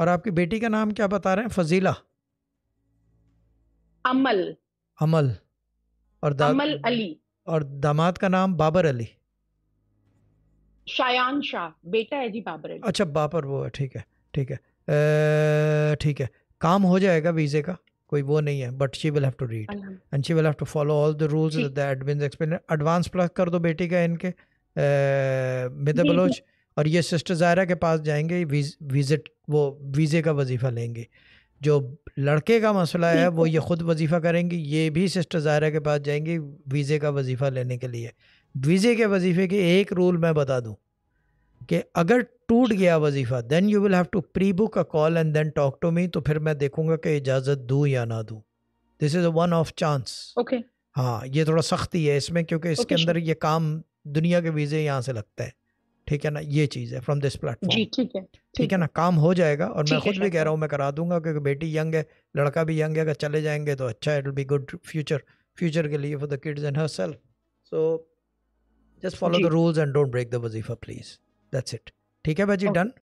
और आपकी बेटी का नाम क्या बता रहे हैं फजीला अमल अमल और दा... अमल अली और दामाद का नाम बाबर अली शायान शाह बेटा है जी बाबर अली अच्छा बाबर वो है ठीक है ठीक है ठीक है काम हो जाएगा वीज़े का कोई वो नहीं है but she will have to read and she will have to follow all the rules the admin explain advance plus कर दो बेटी का इनके मिदा बलोच और ये सिस्टर ज़ायरा के पास जाएंगे विज, विज़िट वो वीज़े का वजीफ़ा लेंगे जो लड़के का मसला है वो ये ख़ुद वजीफ़ा करेंगी ये भी सिस्टर ज़ायरा के पास जाएंगी वीज़े का वजीफ़ा लेने के लिए वीज़े के वजीफ़े के एक रूल मैं बता दूँ कि अगर टूट गया वजीफ़ा then you will have to pre book a call and then talk to me तो फिर मैं देखूंगा कि इजाज़त दूँ या ना दूँ this is a one off chance okay हाँ ये थोड़ा सख्ती है इसमें क्योंकि इसके okay. अंदर ये काम दुनिया के वीज़े यहाँ से लगता है ठीक है ना ये चीज़ है फ्रॉम दिस प्लेटफॉर्म ठीक है ठीक है ना काम हो जाएगा और मैं खुद भी कह अच्छा। रहा हूँ मैं करा दूंगा क्योंकि बेटी यंग है लड़का भी यंग है अगर चले जाएंगे तो अच्छा it will be good future future के लिए for the kids and her self so just follow the rules and don't break the वजीफा प्लीज दैट्स इट ठीक है भाई जी डन